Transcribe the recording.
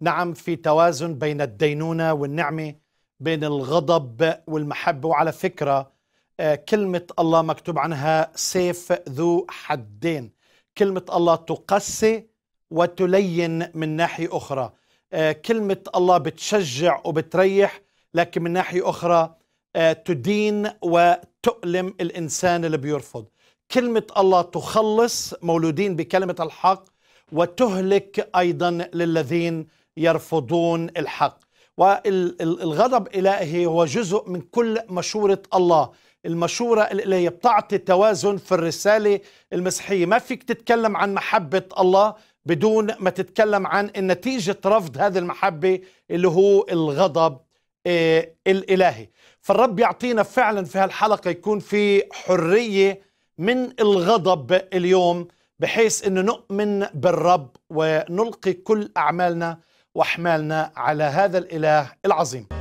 نعم في توازن بين الدينونة والنعمة بين الغضب والمحبة وعلى فكرة آه، كلمة الله مكتوب عنها سيف ذو حدين كلمة الله تقسي وتلين من ناحية أخرى آه، كلمة الله بتشجع وبتريح لكن من ناحية أخرى آه، تدين وتؤلم الإنسان اللي بيرفض كلمة الله تخلص مولودين بكلمة الحق وتهلك أيضا للذين يرفضون الحق والغضب الهي هو جزء من كل مشوره الله المشورة الإلهية بتعطي توازن في الرسالة المسيحية ما فيك تتكلم عن محبة الله بدون ما تتكلم عن نتيجة رفض هذه المحبة اللي هو الغضب آه، الإلهي فالرب يعطينا فعلا في هالحلقة يكون في حرية من الغضب اليوم بحيث أنه نؤمن بالرب ونلقي كل أعمالنا واحمالنا على هذا الإله العظيم